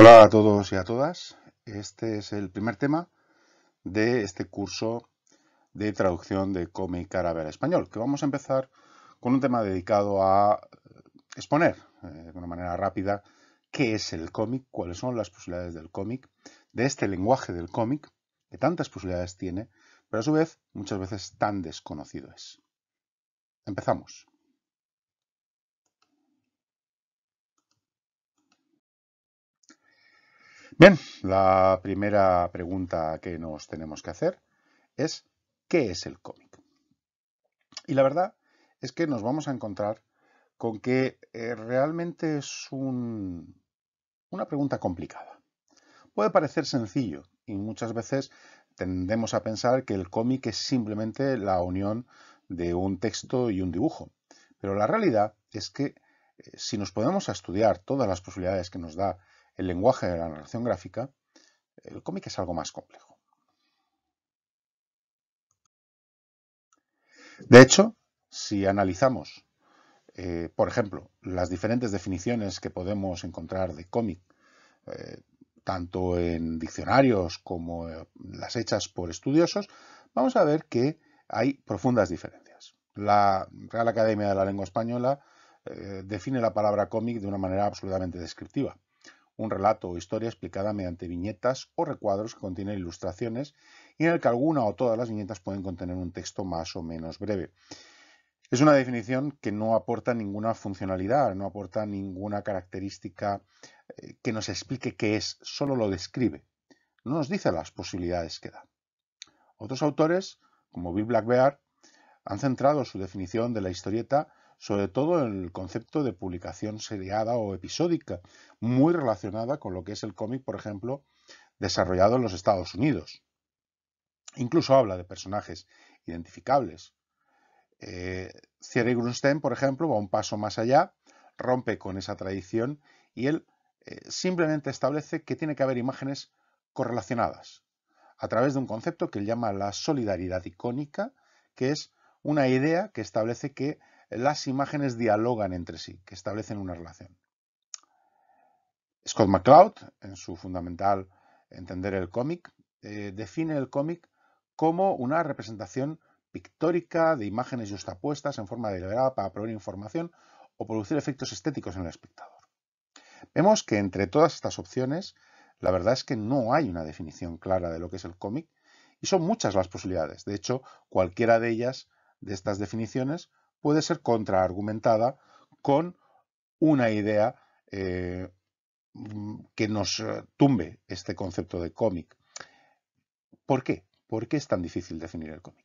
Hola a todos y a todas. Este es el primer tema de este curso de traducción de cómic árabe al español, que vamos a empezar con un tema dedicado a eh, exponer eh, de una manera rápida qué es el cómic, cuáles son las posibilidades del cómic, de este lenguaje del cómic, que tantas posibilidades tiene, pero a su vez muchas veces tan desconocido es. Empezamos. Bien, la primera pregunta que nos tenemos que hacer es ¿qué es el cómic? Y la verdad es que nos vamos a encontrar con que eh, realmente es un, una pregunta complicada. Puede parecer sencillo y muchas veces tendemos a pensar que el cómic es simplemente la unión de un texto y un dibujo. Pero la realidad es que eh, si nos podemos estudiar todas las posibilidades que nos da el lenguaje de la narración gráfica, el cómic es algo más complejo. De hecho, si analizamos, eh, por ejemplo, las diferentes definiciones que podemos encontrar de cómic, eh, tanto en diccionarios como eh, las hechas por estudiosos, vamos a ver que hay profundas diferencias. La Real Academia de la Lengua Española define la palabra cómic de una manera absolutamente descriptiva un relato o historia explicada mediante viñetas o recuadros que contienen ilustraciones y en el que alguna o todas las viñetas pueden contener un texto más o menos breve. Es una definición que no aporta ninguna funcionalidad, no aporta ninguna característica eh, que nos explique qué es, solo lo describe. No nos dice las posibilidades que da. Otros autores, como Bill Blackbeard, han centrado su definición de la historieta sobre todo el concepto de publicación seriada o episódica, muy relacionada con lo que es el cómic, por ejemplo, desarrollado en los Estados Unidos. Incluso habla de personajes identificables. Eh, Grunstein, por ejemplo, va un paso más allá, rompe con esa tradición y él eh, simplemente establece que tiene que haber imágenes correlacionadas a través de un concepto que él llama la solidaridad icónica, que es una idea que establece que las imágenes dialogan entre sí, que establecen una relación. Scott McCloud, en su fundamental Entender el cómic, eh, define el cómic como una representación pictórica de imágenes justapuestas en forma deliberada para proveer información o producir efectos estéticos en el espectador. Vemos que entre todas estas opciones, la verdad es que no hay una definición clara de lo que es el cómic y son muchas las posibilidades. De hecho, cualquiera de ellas, de estas definiciones, puede ser contraargumentada con una idea eh, mm, que nos eh, tumbe este concepto de cómic. ¿Por qué? ¿Por qué es tan difícil definir el cómic?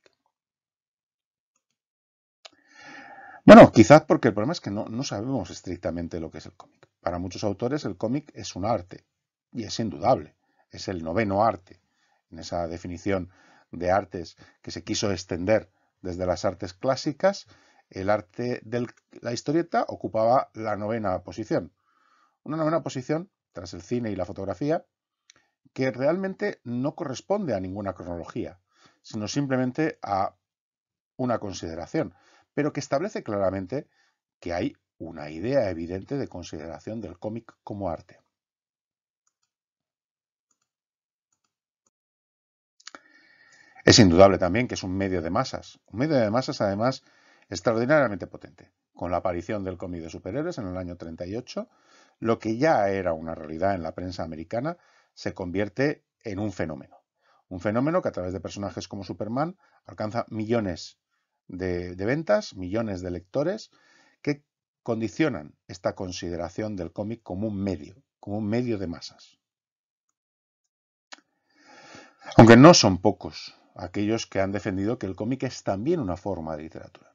Bueno, quizás porque el problema es que no, no sabemos estrictamente lo que es el cómic. Para muchos autores el cómic es un arte, y es indudable, es el noveno arte, en esa definición de artes que se quiso extender desde las artes clásicas el arte de la historieta ocupaba la novena posición. Una novena posición, tras el cine y la fotografía, que realmente no corresponde a ninguna cronología, sino simplemente a una consideración, pero que establece claramente que hay una idea evidente de consideración del cómic como arte. Es indudable también que es un medio de masas, un medio de masas además extraordinariamente potente, con la aparición del cómic de superhéroes en el año 38, lo que ya era una realidad en la prensa americana se convierte en un fenómeno. Un fenómeno que a través de personajes como Superman alcanza millones de, de ventas, millones de lectores, que condicionan esta consideración del cómic como un medio, como un medio de masas. Aunque no son pocos aquellos que han defendido que el cómic es también una forma de literatura.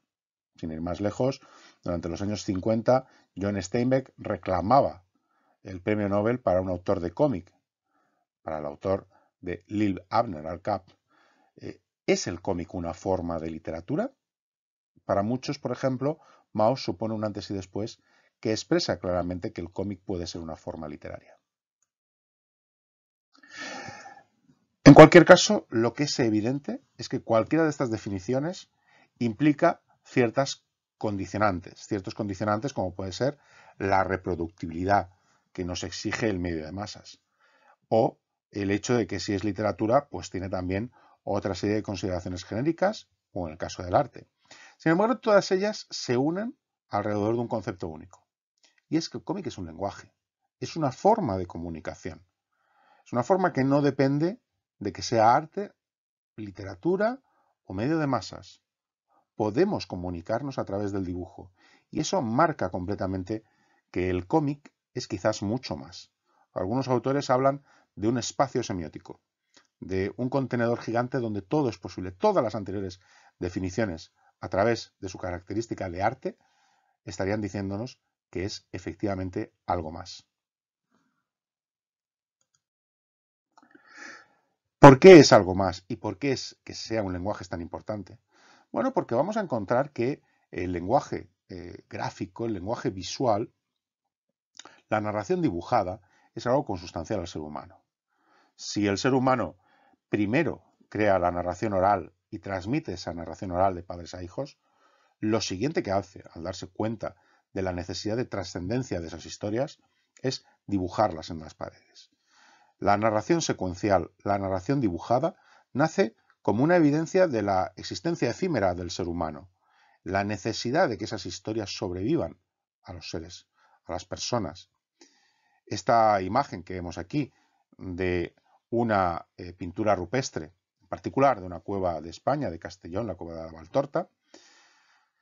Sin ir más lejos, durante los años 50, John Steinbeck reclamaba el premio Nobel para un autor de cómic, para el autor de Lil Abner al Cap. Eh, ¿Es el cómic una forma de literatura? Para muchos, por ejemplo, Mao supone un antes y después que expresa claramente que el cómic puede ser una forma literaria. En cualquier caso, lo que es evidente es que cualquiera de estas definiciones implica ciertas condicionantes, ciertos condicionantes como puede ser la reproductibilidad que nos exige el medio de masas o el hecho de que si es literatura pues tiene también otra serie de consideraciones genéricas o en el caso del arte. Sin embargo, todas ellas se unen alrededor de un concepto único y es que el cómic es un lenguaje, es una forma de comunicación, es una forma que no depende de que sea arte, literatura o medio de masas podemos comunicarnos a través del dibujo. Y eso marca completamente que el cómic es quizás mucho más. Algunos autores hablan de un espacio semiótico, de un contenedor gigante donde todo es posible. Todas las anteriores definiciones, a través de su característica de arte, estarían diciéndonos que es efectivamente algo más. ¿Por qué es algo más y por qué es que sea un lenguaje tan importante? Bueno, porque vamos a encontrar que el lenguaje eh, gráfico, el lenguaje visual, la narración dibujada, es algo consustancial al ser humano. Si el ser humano primero crea la narración oral y transmite esa narración oral de padres a hijos, lo siguiente que hace al darse cuenta de la necesidad de trascendencia de esas historias es dibujarlas en las paredes. La narración secuencial, la narración dibujada, nace como una evidencia de la existencia efímera del ser humano, la necesidad de que esas historias sobrevivan a los seres, a las personas. Esta imagen que vemos aquí de una eh, pintura rupestre, en particular de una cueva de España, de Castellón, la cueva de la Valtorta,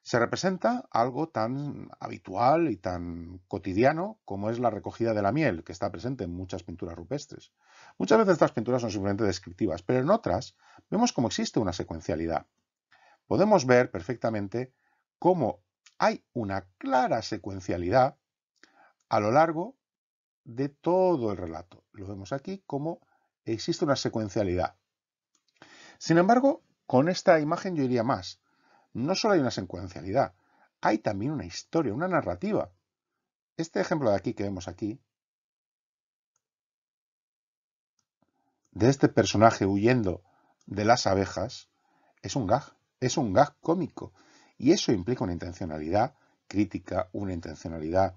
se representa algo tan habitual y tan cotidiano como es la recogida de la miel, que está presente en muchas pinturas rupestres. Muchas veces estas pinturas son simplemente descriptivas, pero en otras vemos cómo existe una secuencialidad. Podemos ver perfectamente cómo hay una clara secuencialidad a lo largo de todo el relato. Lo vemos aquí como existe una secuencialidad. Sin embargo, con esta imagen yo iría más no solo hay una secuencialidad, hay también una historia, una narrativa. Este ejemplo de aquí que vemos aquí, de este personaje huyendo de las abejas, es un gag, es un gag cómico. Y eso implica una intencionalidad crítica, una intencionalidad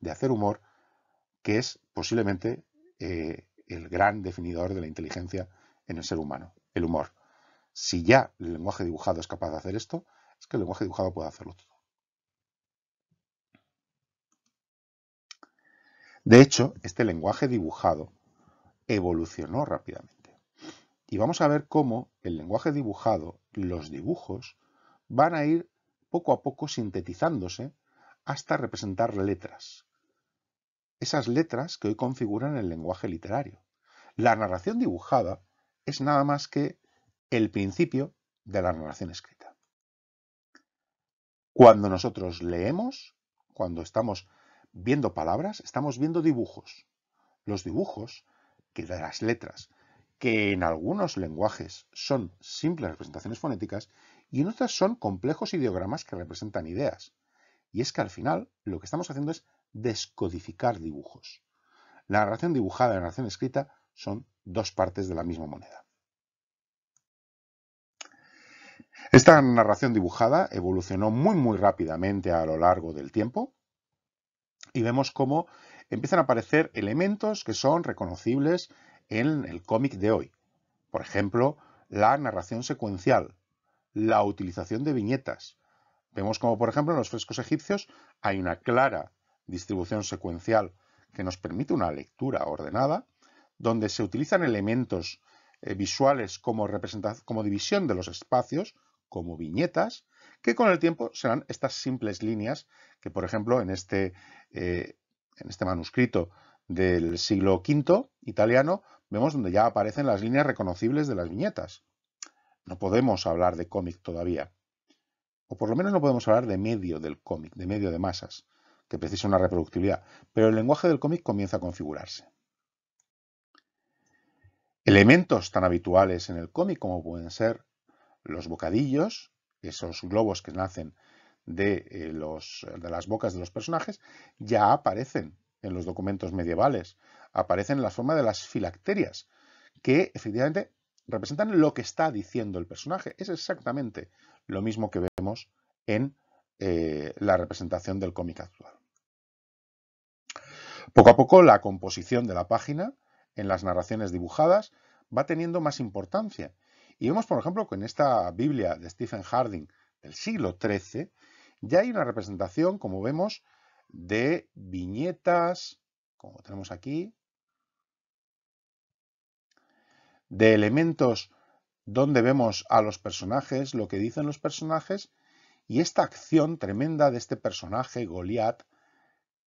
de hacer humor, que es posiblemente eh, el gran definidor de la inteligencia en el ser humano, el humor. Si ya el lenguaje dibujado es capaz de hacer esto, es que el lenguaje dibujado puede hacerlo todo. De hecho, este lenguaje dibujado evolucionó rápidamente. Y vamos a ver cómo el lenguaje dibujado, los dibujos, van a ir poco a poco sintetizándose hasta representar letras. Esas letras que hoy configuran el lenguaje literario. La narración dibujada es nada más que el principio de la narración escrita. Cuando nosotros leemos, cuando estamos viendo palabras, estamos viendo dibujos. Los dibujos que de las letras, que en algunos lenguajes son simples representaciones fonéticas y en otras son complejos ideogramas que representan ideas. Y es que al final lo que estamos haciendo es descodificar dibujos. La narración dibujada y la narración escrita son dos partes de la misma moneda. Esta narración dibujada evolucionó muy muy rápidamente a lo largo del tiempo y vemos cómo empiezan a aparecer elementos que son reconocibles en el cómic de hoy. Por ejemplo, la narración secuencial, la utilización de viñetas. Vemos como, por ejemplo, en los frescos egipcios hay una clara distribución secuencial que nos permite una lectura ordenada, donde se utilizan elementos eh, visuales como, como división de los espacios, como viñetas, que con el tiempo serán estas simples líneas que, por ejemplo, en este, eh, en este manuscrito del siglo V italiano vemos donde ya aparecen las líneas reconocibles de las viñetas. No podemos hablar de cómic todavía, o por lo menos no podemos hablar de medio del cómic, de medio de masas, que precisa una reproductibilidad, pero el lenguaje del cómic comienza a configurarse. Elementos tan habituales en el cómic como pueden ser los bocadillos, esos globos que nacen de, eh, de las bocas de los personajes, ya aparecen en los documentos medievales, aparecen en la forma de las filacterias, que efectivamente representan lo que está diciendo el personaje. Es exactamente lo mismo que vemos en eh, la representación del cómic actual. Poco a poco la composición de la página en las narraciones dibujadas va teniendo más importancia y vemos, por ejemplo, que en esta Biblia de Stephen Harding del siglo XIII ya hay una representación, como vemos, de viñetas, como tenemos aquí, de elementos donde vemos a los personajes, lo que dicen los personajes, y esta acción tremenda de este personaje, Goliat,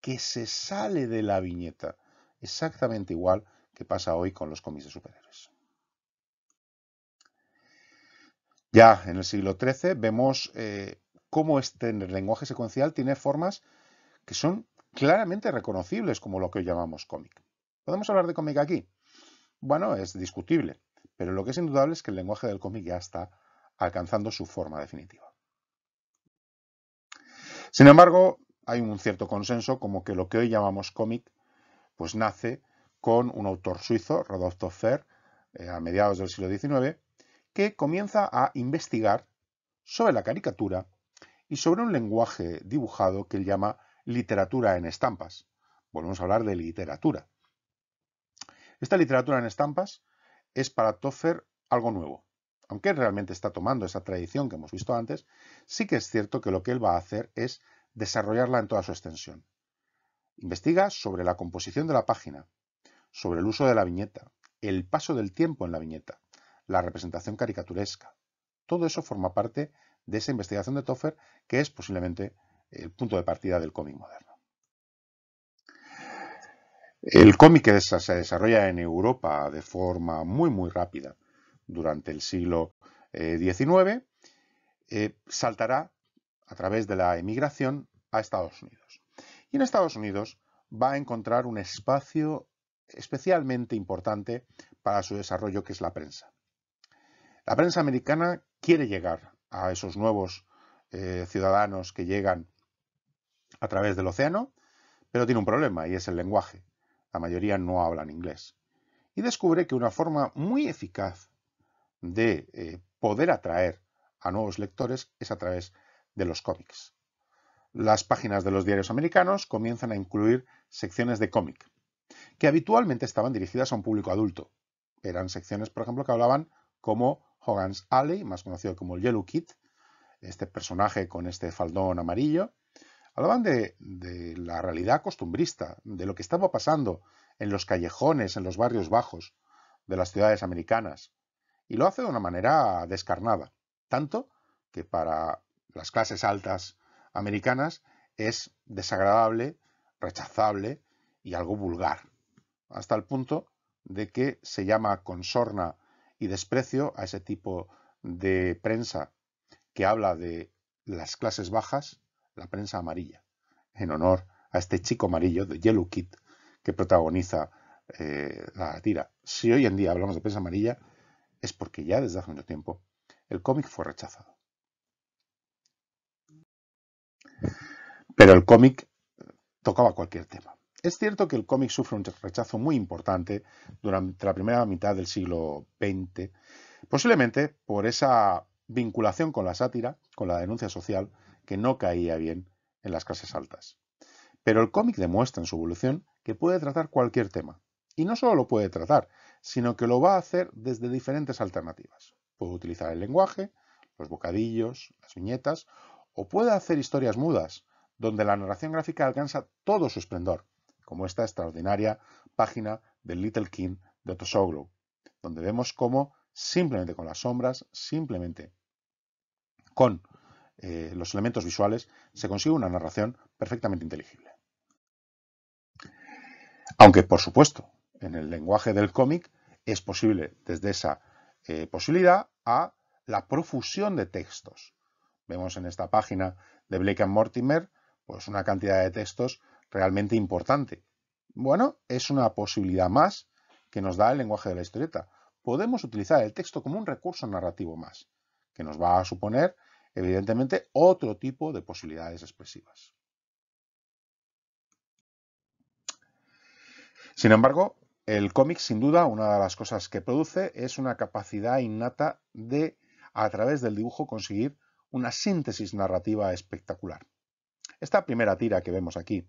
que se sale de la viñeta, exactamente igual que pasa hoy con los cómics de superhéroes. Ya en el siglo XIII vemos eh, cómo este lenguaje secuencial tiene formas que son claramente reconocibles como lo que hoy llamamos cómic. ¿Podemos hablar de cómic aquí? Bueno, es discutible, pero lo que es indudable es que el lenguaje del cómic ya está alcanzando su forma definitiva. Sin embargo, hay un cierto consenso como que lo que hoy llamamos cómic pues nace con un autor suizo, Rodolfo Fer, eh, a mediados del siglo XIX, que comienza a investigar sobre la caricatura y sobre un lenguaje dibujado que él llama literatura en estampas. Volvemos a hablar de literatura. Esta literatura en estampas es para Toffer algo nuevo. Aunque realmente está tomando esa tradición que hemos visto antes, sí que es cierto que lo que él va a hacer es desarrollarla en toda su extensión. Investiga sobre la composición de la página, sobre el uso de la viñeta, el paso del tiempo en la viñeta, la representación caricaturesca. Todo eso forma parte de esa investigación de Toffer que es posiblemente el punto de partida del cómic moderno. El cómic que se desarrolla en Europa de forma muy muy rápida durante el siglo XIX eh, eh, saltará a través de la emigración a Estados Unidos. Y en Estados Unidos va a encontrar un espacio especialmente importante para su desarrollo que es la prensa. La prensa americana quiere llegar a esos nuevos eh, ciudadanos que llegan a través del océano, pero tiene un problema y es el lenguaje. La mayoría no hablan inglés. Y descubre que una forma muy eficaz de eh, poder atraer a nuevos lectores es a través de los cómics. Las páginas de los diarios americanos comienzan a incluir secciones de cómic, que habitualmente estaban dirigidas a un público adulto. Eran secciones, por ejemplo, que hablaban como Hogan's Alley, más conocido como el Yellow Kid, este personaje con este faldón amarillo, hablaban de, la realidad costumbrista, de lo que estaba pasando en los callejones, en los barrios bajos de las ciudades americanas, y lo hace de una manera descarnada, tanto que para las clases altas americanas es desagradable, rechazable y algo vulgar, hasta el punto de que se llama consorna y desprecio a ese tipo de prensa que habla de las clases bajas, la prensa amarilla, en honor a este chico amarillo de Yellow Kid que protagoniza eh, la tira. Si hoy en día hablamos de prensa amarilla, es porque ya desde hace mucho tiempo el cómic fue rechazado. Pero el cómic eh, tocaba cualquier tema. Es cierto que el cómic sufre un rechazo muy importante durante la primera mitad del siglo XX, posiblemente por esa vinculación con la sátira, con la denuncia social, que no caía bien en las clases altas. Pero el cómic demuestra en su evolución que puede tratar cualquier tema. Y no solo lo puede tratar, sino que lo va a hacer desde diferentes alternativas. Puede utilizar el lenguaje, los bocadillos, las viñetas, o puede hacer historias mudas, donde la narración gráfica alcanza todo su esplendor, como esta extraordinaria página de Little King de Sogro, donde vemos cómo simplemente con las sombras, simplemente con eh, los elementos visuales, se consigue una narración perfectamente inteligible. Aunque, por supuesto, en el lenguaje del cómic es posible desde esa eh, posibilidad a la profusión de textos. Vemos en esta página de Blake and Mortimer pues una cantidad de textos realmente importante. Bueno, es una posibilidad más que nos da el lenguaje de la historieta. Podemos utilizar el texto como un recurso narrativo más, que nos va a suponer, evidentemente, otro tipo de posibilidades expresivas. Sin embargo, el cómic, sin duda, una de las cosas que produce es una capacidad innata de, a través del dibujo, conseguir una síntesis narrativa espectacular. Esta primera tira que vemos aquí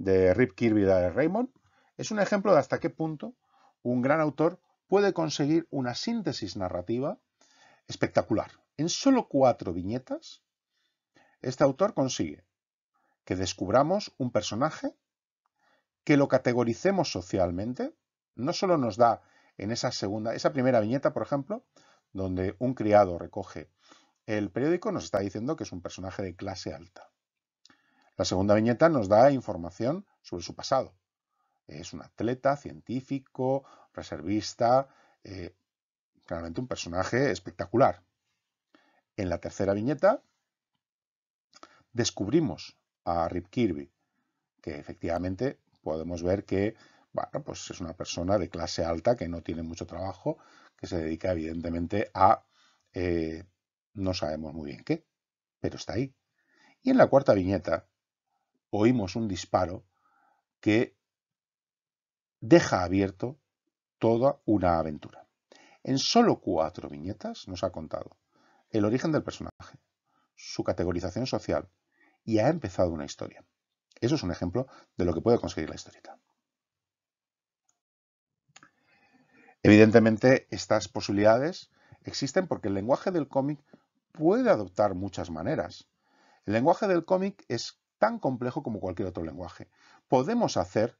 de Rip Kirby de Raymond, es un ejemplo de hasta qué punto un gran autor puede conseguir una síntesis narrativa espectacular. En solo cuatro viñetas, este autor consigue que descubramos un personaje, que lo categoricemos socialmente, no solo nos da en esa segunda, esa primera viñeta, por ejemplo, donde un criado recoge el periódico, nos está diciendo que es un personaje de clase alta. La segunda viñeta nos da información sobre su pasado. Es un atleta, científico, reservista, eh, claramente un personaje espectacular. En la tercera viñeta descubrimos a Rip Kirby, que efectivamente podemos ver que pues es una persona de clase alta que no tiene mucho trabajo, que se dedica evidentemente a eh, no sabemos muy bien qué, pero está ahí. Y en la cuarta viñeta oímos un disparo que deja abierto toda una aventura. En solo cuatro viñetas nos ha contado el origen del personaje, su categorización social y ha empezado una historia. Eso es un ejemplo de lo que puede conseguir la historieta. Evidentemente, estas posibilidades existen porque el lenguaje del cómic puede adoptar muchas maneras. El lenguaje del cómic es tan complejo como cualquier otro lenguaje. Podemos hacer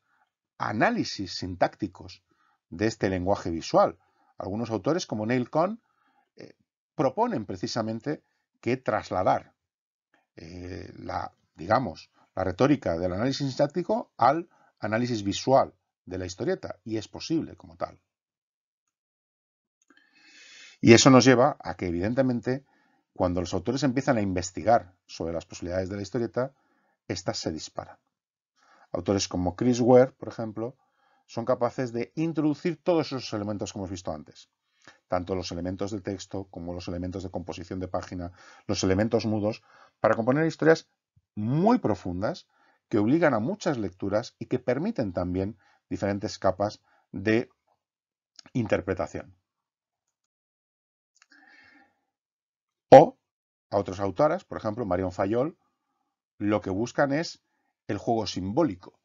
análisis sintácticos de este lenguaje visual. Algunos autores, como Neil Kohn, eh, proponen precisamente que trasladar eh, la, digamos, la retórica del análisis sintáctico al análisis visual de la historieta, y es posible como tal. Y eso nos lleva a que, evidentemente, cuando los autores empiezan a investigar sobre las posibilidades de la historieta, estas se disparan. Autores como Chris Ware, por ejemplo, son capaces de introducir todos esos elementos que hemos visto antes. Tanto los elementos de texto como los elementos de composición de página, los elementos mudos, para componer historias muy profundas que obligan a muchas lecturas y que permiten también diferentes capas de interpretación. O a otros autoras, por ejemplo, Marion Fayol, lo que buscan es el juego simbólico.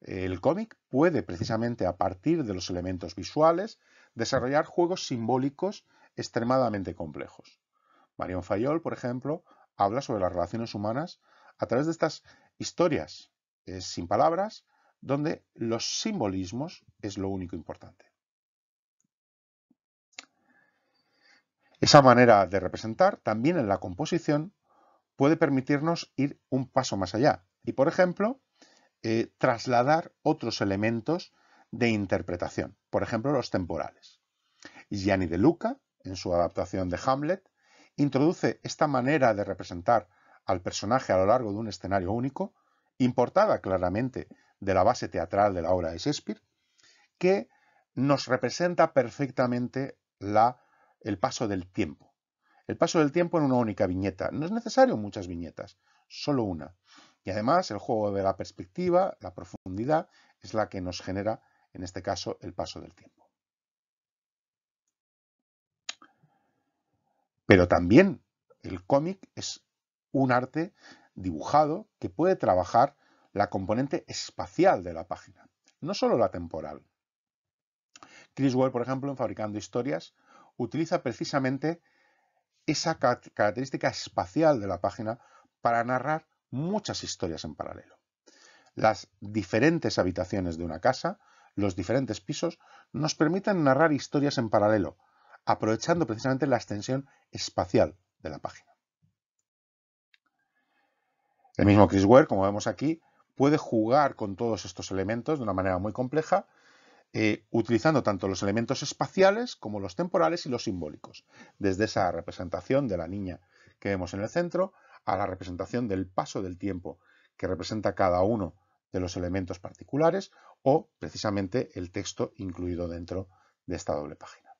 El cómic puede, precisamente a partir de los elementos visuales, desarrollar juegos simbólicos extremadamente complejos. Marion Fayol, por ejemplo, habla sobre las relaciones humanas a través de estas historias eh, sin palabras, donde los simbolismos es lo único importante. Esa manera de representar, también en la composición, puede permitirnos ir un paso más allá y, por ejemplo, eh, trasladar otros elementos de interpretación, por ejemplo, los temporales. Gianni de Luca, en su adaptación de Hamlet, introduce esta manera de representar al personaje a lo largo de un escenario único, importada claramente de la base teatral de la obra de Shakespeare, que nos representa perfectamente la, el paso del tiempo, el paso del tiempo en una única viñeta. No es necesario muchas viñetas, solo una. Y además el juego de la perspectiva, la profundidad, es la que nos genera, en este caso, el paso del tiempo. Pero también el cómic es un arte dibujado que puede trabajar la componente espacial de la página, no solo la temporal. Chris Ware, por ejemplo, en Fabricando Historias, utiliza precisamente esa característica espacial de la página para narrar muchas historias en paralelo. Las diferentes habitaciones de una casa, los diferentes pisos, nos permiten narrar historias en paralelo, aprovechando precisamente la extensión espacial de la página. El mismo Chris Ware, como vemos aquí, puede jugar con todos estos elementos de una manera muy compleja eh, utilizando tanto los elementos espaciales como los temporales y los simbólicos, desde esa representación de la niña que vemos en el centro a la representación del paso del tiempo que representa cada uno de los elementos particulares o precisamente el texto incluido dentro de esta doble página.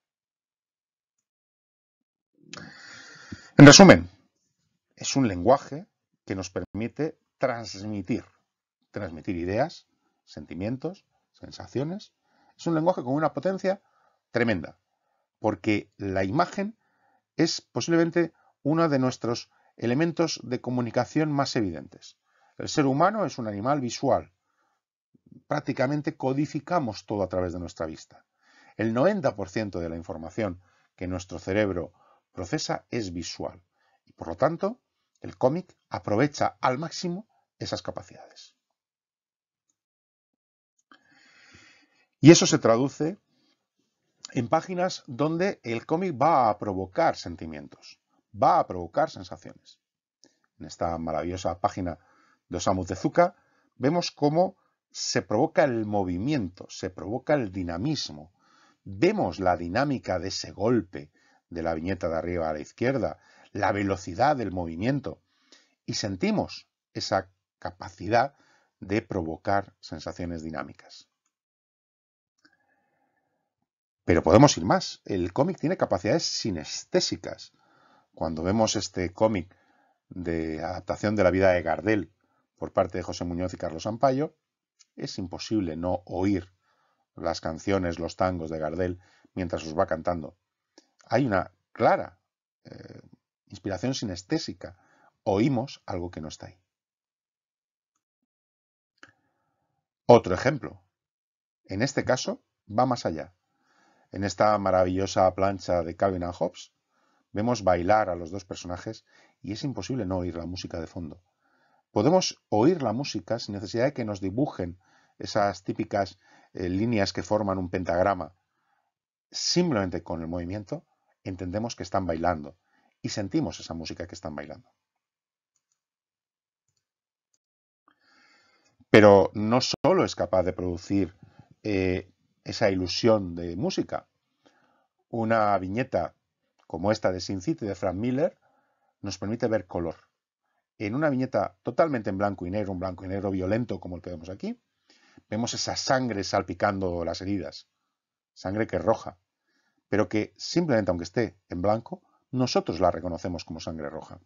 En resumen, es un lenguaje que nos permite transmitir, transmitir ideas, sentimientos, sensaciones es un lenguaje con una potencia tremenda, porque la imagen es posiblemente uno de nuestros elementos de comunicación más evidentes. El ser humano es un animal visual. Prácticamente codificamos todo a través de nuestra vista. El 90% de la información que nuestro cerebro procesa es visual. Y por lo tanto, el cómic aprovecha al máximo esas capacidades. Y eso se traduce en páginas donde el cómic va a provocar sentimientos, va a provocar sensaciones. En esta maravillosa página de Osamu Tezuka vemos cómo se provoca el movimiento, se provoca el dinamismo. Vemos la dinámica de ese golpe de la viñeta de arriba a la izquierda, la velocidad del movimiento y sentimos esa capacidad de provocar sensaciones dinámicas. Pero podemos ir más. El cómic tiene capacidades sinestésicas. Cuando vemos este cómic de adaptación de la vida de Gardel por parte de José Muñoz y Carlos Ampayo, es imposible no oír las canciones, los tangos de Gardel mientras los va cantando. Hay una clara eh, inspiración sinestésica. Oímos algo que no está ahí. Otro ejemplo. En este caso, va más allá. En esta maravillosa plancha de Calvin Hobbes, vemos bailar a los dos personajes y es imposible no oír la música de fondo. Podemos oír la música sin necesidad de que nos dibujen esas típicas eh, líneas que forman un pentagrama. Simplemente con el movimiento entendemos que están bailando y sentimos esa música que están bailando. Pero no solo es capaz de producir eh, esa ilusión de música. Una viñeta como esta de Sin City de Frank Miller nos permite ver color. En una viñeta totalmente en blanco y negro, un blanco y negro violento como el que vemos aquí, vemos esa sangre salpicando las heridas, sangre que es roja, pero que simplemente aunque esté en blanco, nosotros la reconocemos como sangre roja.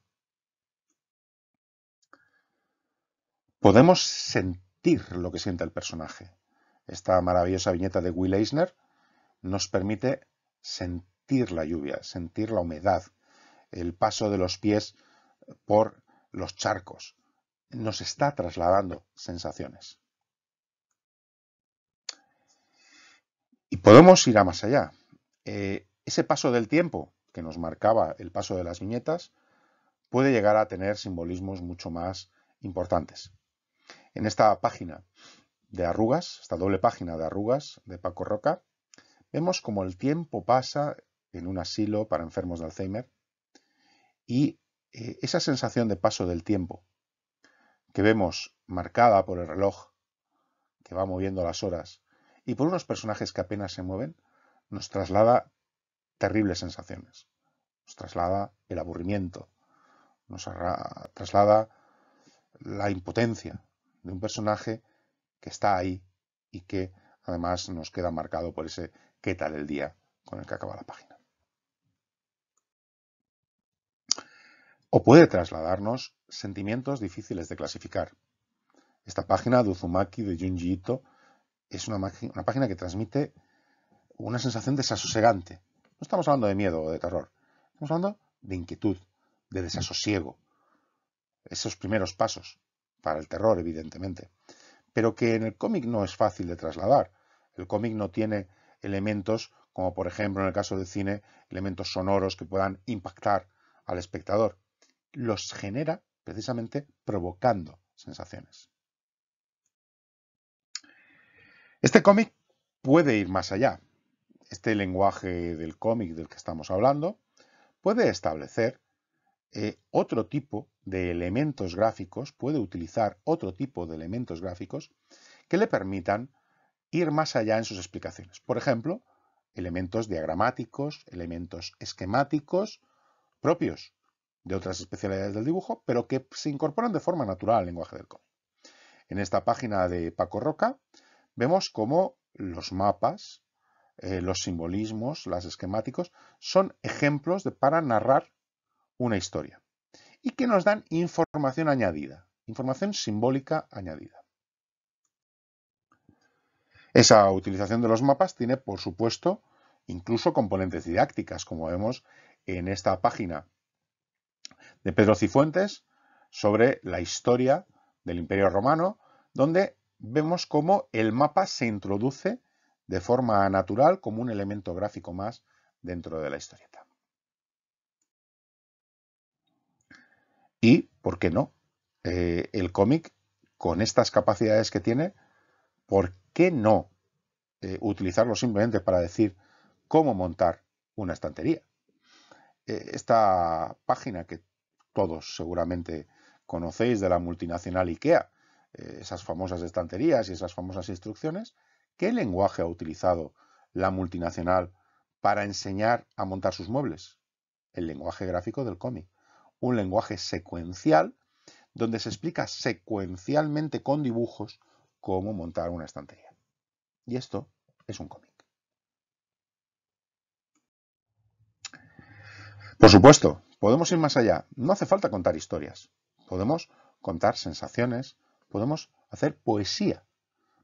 Podemos sentir lo que siente el personaje, esta maravillosa viñeta de Will Eisner, nos permite sentir la lluvia, sentir la humedad, el paso de los pies por los charcos. Nos está trasladando sensaciones. Y podemos ir a más allá. Eh, ese paso del tiempo que nos marcaba el paso de las viñetas puede llegar a tener simbolismos mucho más importantes. En esta página de arrugas, esta doble página de arrugas de Paco Roca, vemos como el tiempo pasa en un asilo para enfermos de Alzheimer y eh, esa sensación de paso del tiempo que vemos marcada por el reloj que va moviendo las horas y por unos personajes que apenas se mueven, nos traslada terribles sensaciones. Nos traslada el aburrimiento, nos traslada la impotencia de un personaje que está ahí y que además nos queda marcado por ese qué tal el día con el que acaba la página. O puede trasladarnos sentimientos difíciles de clasificar. Esta página de Uzumaki de Junji es una, una página que transmite una sensación desasosegante. No estamos hablando de miedo o de terror, estamos hablando de inquietud, de desasosiego. Esos primeros pasos para el terror, evidentemente pero que en el cómic no es fácil de trasladar. El cómic no tiene elementos, como por ejemplo en el caso del cine, elementos sonoros que puedan impactar al espectador. Los genera precisamente provocando sensaciones. Este cómic puede ir más allá. Este lenguaje del cómic del que estamos hablando puede establecer eh, otro tipo de elementos gráficos, puede utilizar otro tipo de elementos gráficos que le permitan ir más allá en sus explicaciones. Por ejemplo, elementos diagramáticos, elementos esquemáticos propios de otras especialidades del dibujo, pero que se incorporan de forma natural al lenguaje del cómic. En esta página de Paco Roca vemos cómo los mapas, eh, los simbolismos, las esquemáticos, son ejemplos de, para narrar una historia y que nos dan información añadida, información simbólica añadida. Esa utilización de los mapas tiene, por supuesto, incluso componentes didácticas, como vemos en esta página de Pedro Cifuentes sobre la historia del Imperio Romano, donde vemos cómo el mapa se introduce de forma natural como un elemento gráfico más dentro de la historia. Y, ¿por qué no? Eh, el cómic, con estas capacidades que tiene, ¿por qué no eh, utilizarlo simplemente para decir cómo montar una estantería? Eh, esta página que todos seguramente conocéis de la multinacional IKEA, esas famosas estanterías y esas famosas instrucciones, ¿qué lenguaje ha utilizado la multinacional para enseñar a montar sus muebles? El lenguaje gráfico del cómic un lenguaje secuencial donde se explica secuencialmente con dibujos cómo montar una estantería. Y esto es un cómic. Por supuesto, podemos ir más allá. No hace falta contar historias. Podemos contar sensaciones, podemos hacer poesía.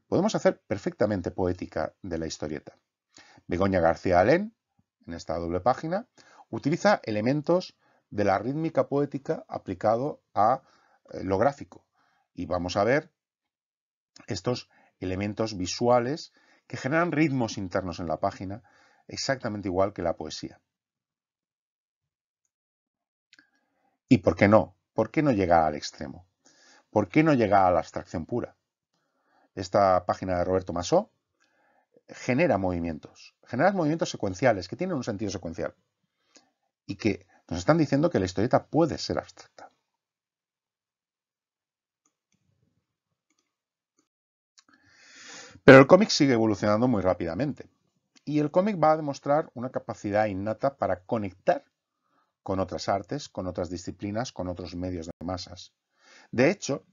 Podemos hacer perfectamente poética de la historieta. Begoña García Alén, en esta doble página, utiliza elementos de la rítmica poética aplicado a eh, lo gráfico. Y vamos a ver estos elementos visuales que generan ritmos internos en la página, exactamente igual que la poesía. ¿Y por qué no? ¿Por qué no llega al extremo? ¿Por qué no llega a la abstracción pura? Esta página de Roberto Masó genera movimientos, genera movimientos secuenciales que tienen un sentido secuencial y que nos están diciendo que la historieta puede ser abstracta. Pero el cómic sigue evolucionando muy rápidamente. Y el cómic va a demostrar una capacidad innata para conectar con otras artes, con otras disciplinas, con otros medios de masas. De hecho,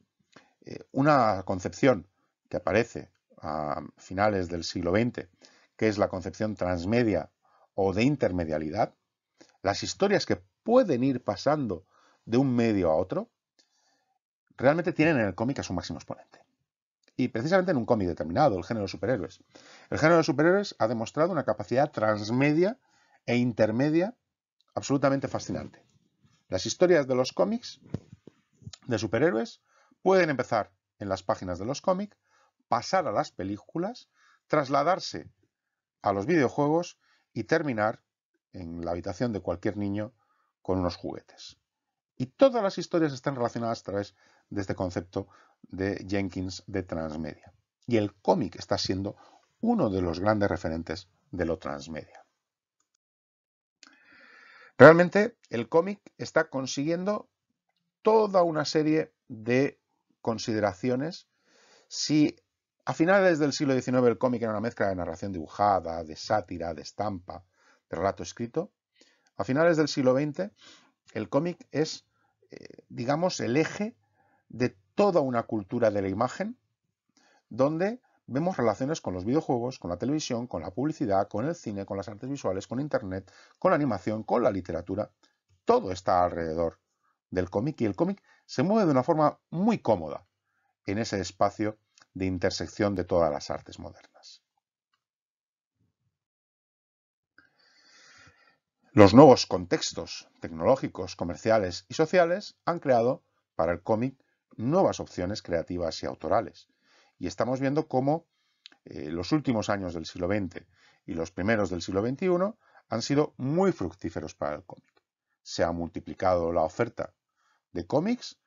eh, una concepción que aparece a finales del siglo XX, que es la concepción transmedia o de intermedialidad, las historias que pueden ir pasando de un medio a otro, realmente tienen en el cómic a su máximo exponente. Y precisamente en un cómic determinado, el género de superhéroes. El género de superhéroes ha demostrado una capacidad transmedia e intermedia absolutamente fascinante. Las historias de los cómics de superhéroes pueden empezar en las páginas de los cómics, pasar a las películas, trasladarse a los videojuegos y terminar en la habitación de cualquier niño con unos juguetes. Y todas las historias están relacionadas a través de este concepto de Jenkins de transmedia. Y el cómic está siendo uno de los grandes referentes de lo transmedia. Realmente el cómic está consiguiendo toda una serie de consideraciones. Si a finales del siglo XIX el cómic era una mezcla de narración dibujada, de sátira, de estampa, relato escrito. A finales del siglo XX, el cómic es, eh, digamos, el eje de toda una cultura de la imagen, donde vemos relaciones con los videojuegos, con la televisión, con la publicidad, con el cine, con las artes visuales, con Internet, con la animación, con la literatura. Todo está alrededor del cómic y el cómic se mueve de una forma muy cómoda en ese espacio de intersección de todas las artes modernas. Los nuevos contextos tecnológicos, comerciales y sociales han creado para el cómic nuevas opciones creativas y autorales. Y estamos viendo cómo eh, los últimos años del siglo XX y los primeros del siglo XXI han sido muy fructíferos para el cómic. Se ha multiplicado la oferta de cómics,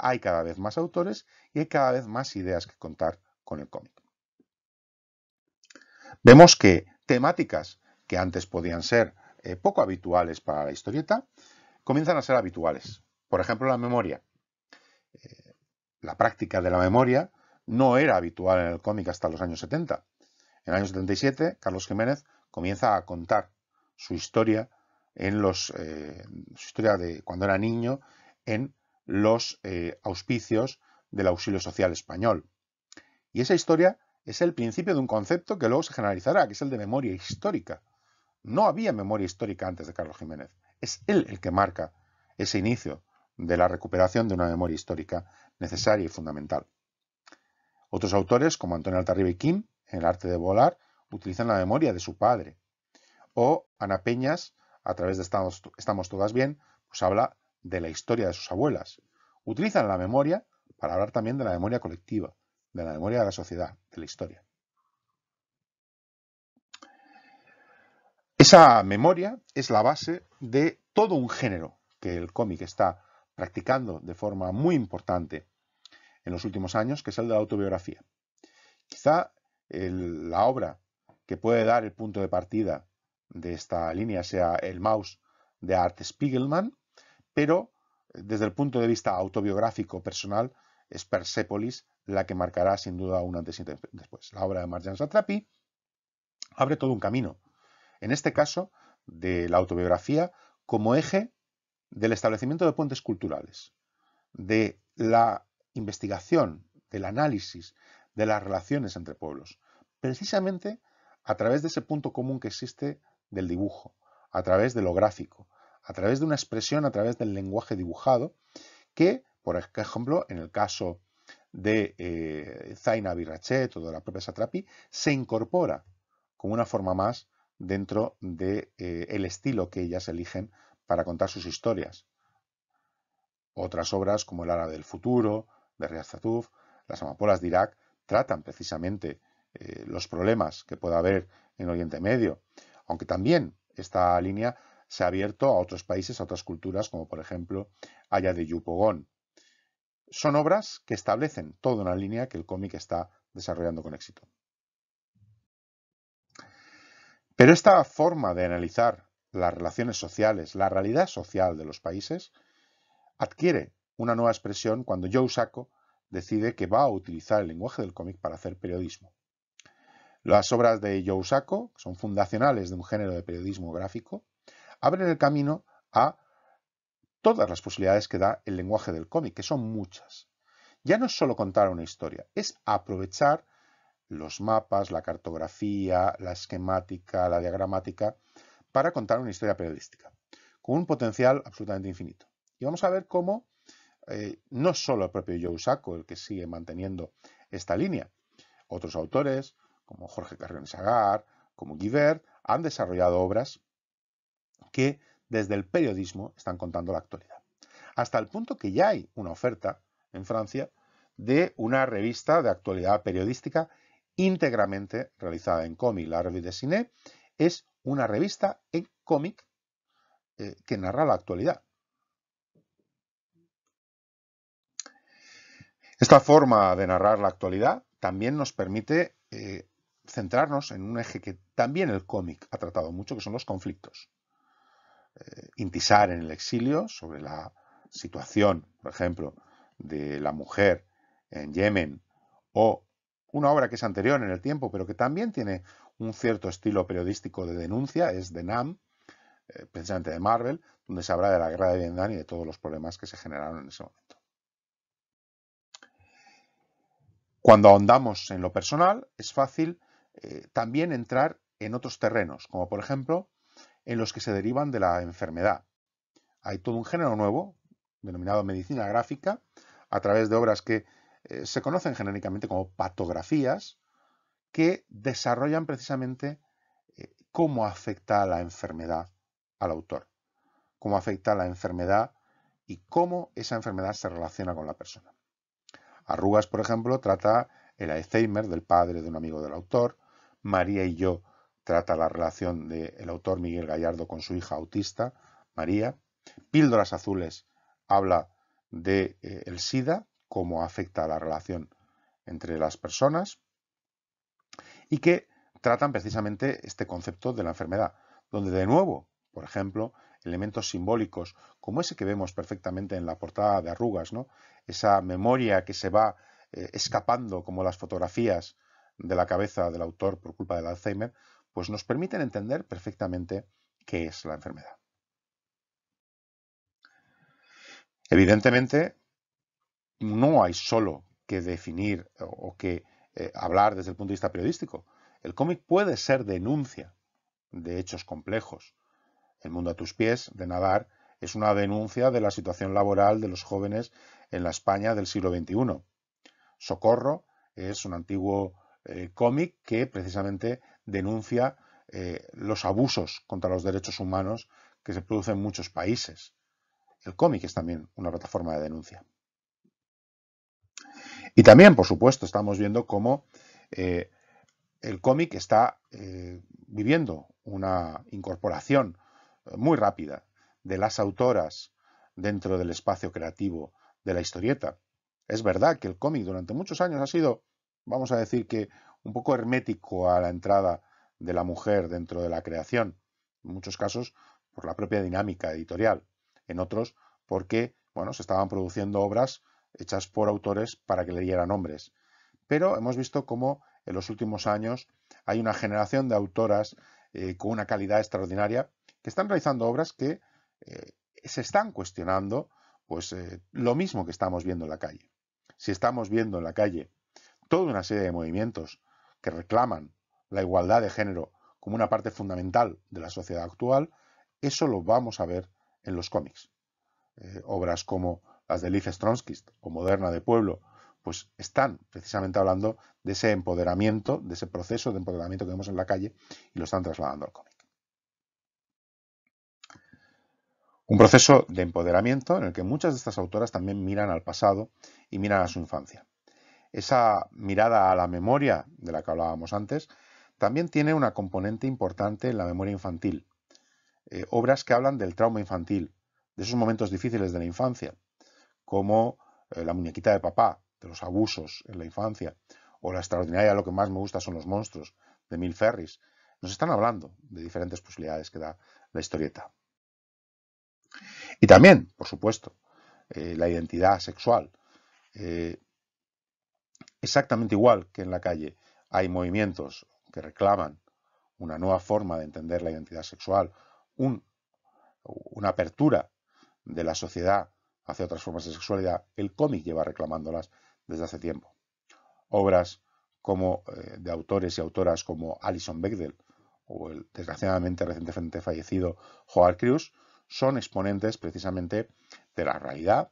hay cada vez más autores y hay cada vez más ideas que contar con el cómic. Vemos que temáticas que antes podían ser eh, poco habituales para la historieta comienzan a ser habituales. Por ejemplo, la memoria. Eh, la práctica de la memoria no era habitual en el cómic hasta los años 70. En el año 77, Carlos Jiménez comienza a contar su historia en los eh, su historia de cuando era niño en los auspicios del auxilio social español. Y esa historia es el principio de un concepto que luego se generalizará, que es el de memoria histórica. No había memoria histórica antes de Carlos Jiménez. Es él el que marca ese inicio de la recuperación de una memoria histórica necesaria y fundamental. Otros autores, como Antonio Altarribe y Kim, en El arte de volar, utilizan la memoria de su padre. O Ana Peñas, a través de Estamos, Estamos todas bien, pues habla de la historia de sus abuelas. Utilizan la memoria para hablar también de la memoria colectiva, de la memoria de la sociedad, de la historia. Esa memoria es la base de todo un género que el cómic está practicando de forma muy importante en los últimos años, que es el de la autobiografía. Quizá la obra que puede dar el punto de partida de esta línea sea El Mouse de Art Spiegelman, pero eh, desde el punto de vista autobiográfico personal es Persepolis la que marcará sin duda un antes y después. La obra de Marjan Satrapi abre todo un camino en este caso de la autobiografía, como eje del establecimiento de puentes culturales, de la investigación, del análisis, de las relaciones entre pueblos, precisamente a través de ese punto común que existe del dibujo, a través de lo gráfico, a través de una expresión, a través del lenguaje dibujado, que, por ejemplo, en el caso de zainab eh, Zaina o de la propia Satrapi, se incorpora como una forma más dentro del de, eh, el estilo que ellas eligen para contar sus historias. Otras obras como El árabe del futuro, de Riyad Las amapolas de Irak, tratan precisamente eh, los problemas que pueda haber en Oriente Medio, aunque también esta línea se ha abierto a otros países, a otras culturas, como por ejemplo allá de Yupogón. Son obras que establecen toda una línea que el cómic está desarrollando con éxito. Pero esta forma de analizar las relaciones sociales, la realidad social de los países, adquiere una nueva expresión cuando Joe Sacco decide que va a utilizar el lenguaje del cómic para hacer periodismo. Las obras de Joe Sacco son fundacionales de un género de periodismo gráfico, abren el camino a todas las posibilidades que da el lenguaje del cómic, que son muchas. Ya no es solo contar una historia, es aprovechar los mapas, la cartografía, la esquemática, la diagramática, para contar una historia periodística, con un potencial absolutamente infinito. Y vamos a ver cómo eh, no solo el propio Joe Sacco el que sigue manteniendo esta línea, otros autores, como Jorge Carrión Sagar, como Guibert, han desarrollado obras que desde el periodismo están contando la actualidad. Hasta el punto que ya hay una oferta en Francia de una revista de actualidad periodística íntegramente realizada en cómic. La revista de Cine es una revista en cómic eh, que narra la actualidad. Esta forma de narrar la actualidad también nos permite eh, centrarnos en un eje que también el cómic ha tratado mucho, que son los conflictos. Intizar eh, intisar en el exilio sobre la situación, por ejemplo, de la mujer en Yemen o una obra que es anterior en el tiempo, pero que también tiene un cierto estilo periodístico de denuncia, es de NAM, eh, precisamente de Marvel, donde se habla de la guerra de Vietnam y de todos los problemas que se generaron en ese momento. Cuando ahondamos en lo personal, es fácil eh, también entrar en otros terrenos, como por ejemplo en los que se derivan de la enfermedad. Hay todo un género nuevo, denominado medicina gráfica, a través de obras que eh, se conocen genéricamente como patografías que desarrollan precisamente eh, cómo afecta la enfermedad al autor, cómo afecta la enfermedad y cómo esa enfermedad se relaciona con la persona. Arrugas, por ejemplo, trata el Alzheimer del padre de un amigo del autor, María y yo trata la relación del autor Miguel Gallardo con su hija autista, María, Píldoras Azules habla de eh, el SIDA, cómo afecta la relación entre las personas y que tratan precisamente este concepto de la enfermedad, donde de nuevo, por ejemplo, elementos simbólicos como ese que vemos perfectamente en la portada de arrugas, esa memoria que se va eh, escapando como las fotografías de la cabeza del autor por culpa del Alzheimer, pues nos permiten entender perfectamente qué es la enfermedad. Evidentemente, no hay solo que definir o que eh, hablar desde el punto de vista periodístico. El cómic puede ser denuncia de hechos complejos. El mundo a tus pies, de Nadar, es una denuncia de la situación laboral de los jóvenes en la España del siglo XXI. Socorro es un antiguo eh, cómic que precisamente denuncia eh, los abusos contra los derechos humanos que se producen en muchos países. El cómic es también una plataforma de denuncia. Y también, por supuesto, estamos viendo cómo eh, el cómic está eh, viviendo una incorporación eh, muy rápida de las autoras dentro del espacio creativo de la historieta. Es verdad que el cómic durante muchos años ha sido, vamos a decir que, un poco hermético a la entrada de la mujer dentro de la creación, en muchos casos por la propia dinámica editorial, en otros porque, bueno, se estaban produciendo obras hechas por autores para que le dieran nombres. Pero hemos visto cómo en los últimos años hay una generación de autoras eh, con una calidad extraordinaria que están realizando obras que eh, se están cuestionando pues eh, lo mismo que estamos viendo en la calle. Si estamos viendo en la calle toda una serie de movimientos que reclaman la igualdad de género como una parte fundamental de la sociedad actual, eso lo vamos a ver en los cómics. obras como las de Liz Stronskist o Moderna de Pueblo, pues están precisamente hablando de ese empoderamiento, de ese proceso de empoderamiento que vemos en la calle y lo están trasladando al cómic. Un proceso de empoderamiento en el que muchas de estas autoras también miran al pasado y miran a su infancia. Esa mirada a la memoria de la que hablábamos antes también tiene una componente importante en la memoria infantil. Eh, obras que hablan del trauma infantil, de esos momentos difíciles de la infancia, como eh, La muñequita de papá, de los abusos en la infancia, o La extraordinaria, lo que más me gusta son los monstruos, de Mil Ferris, nos están hablando de diferentes posibilidades que da la historieta. Y también, por supuesto, eh, la identidad sexual. Eh, exactamente igual que en la calle hay movimientos que reclaman una nueva forma de entender la identidad sexual, una apertura de la sociedad hacia otras formas de sexualidad, el cómic lleva reclamándolas desde hace tiempo. Obras como, eh, de autores y autoras como Alison Bechdel o el desgraciadamente recientemente fallecido Howard Cruz son exponentes precisamente de la realidad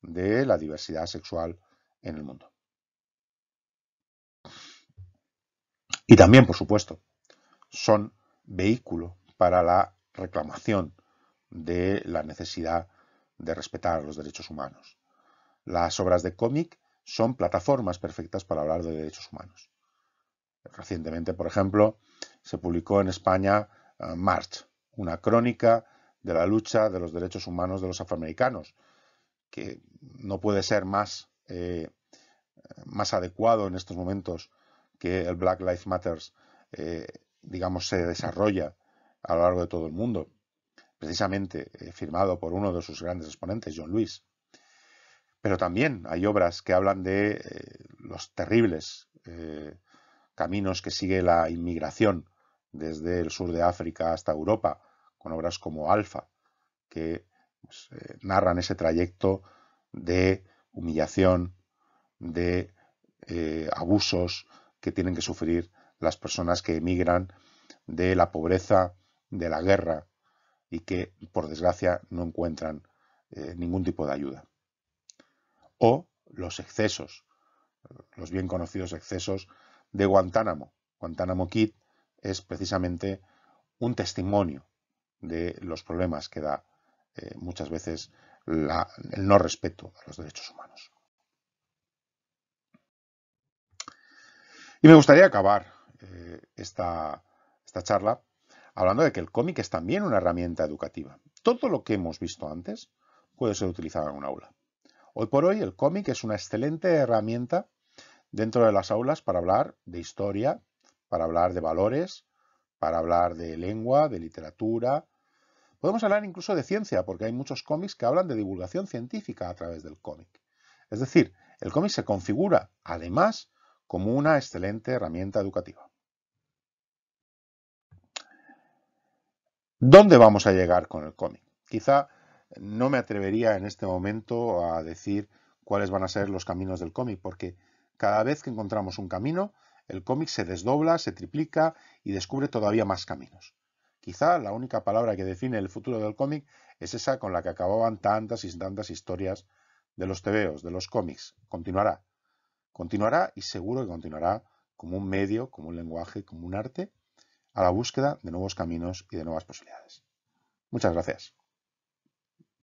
de la diversidad sexual en el mundo. Y también, por supuesto, son vehículo para la reclamación de la necesidad de respetar los derechos humanos. Las obras de cómic son plataformas perfectas para hablar de derechos humanos. Recientemente, por ejemplo, se publicó en España eh, March, una crónica de la lucha de los derechos humanos de los afroamericanos, que no puede ser más, eh, más adecuado en estos momentos que el Black Lives Matter, eh, digamos, se desarrolla a lo largo de todo el mundo precisamente eh, firmado por uno de sus grandes exponentes, John Lewis. Pero también hay obras que hablan de eh, los terribles eh, caminos que sigue la inmigración desde el sur de África hasta Europa, con obras como Alfa, que pues, narran ese trayecto de humillación, de abusos que tienen que sufrir las personas que emigran de la pobreza, de la guerra, y que, por desgracia, no encuentran eh, ningún tipo de ayuda. O los excesos, los bien conocidos excesos de Guantánamo. Guantánamo Kid es precisamente un testimonio de los problemas que da eh, muchas veces el no respeto a los derechos humanos. Y me gustaría acabar eh, esta, esta charla hablando de que el cómic es también una herramienta educativa. Todo lo que hemos visto antes puede ser utilizado en un aula. Hoy por hoy el cómic es una excelente herramienta dentro de las aulas para hablar de historia, para hablar de valores, para hablar de lengua, de literatura. Podemos hablar incluso de ciencia, porque hay muchos cómics que hablan de divulgación científica a través del cómic. Es decir, el cómic se configura, además, como una excelente herramienta educativa. ¿Dónde vamos a llegar con el cómic? Quizá no me atrevería en este momento a decir cuáles van a ser los caminos del cómic, porque cada vez que encontramos un camino, el cómic se desdobla, se triplica y descubre todavía más caminos. Quizá la única palabra que define el futuro del cómic es esa con la que acababan tantas y tantas historias de los tebeos, de los cómics. Continuará. Continuará y seguro que continuará como un medio, como un lenguaje, como un arte a la búsqueda de nuevos caminos y de nuevas posibilidades. Muchas gracias.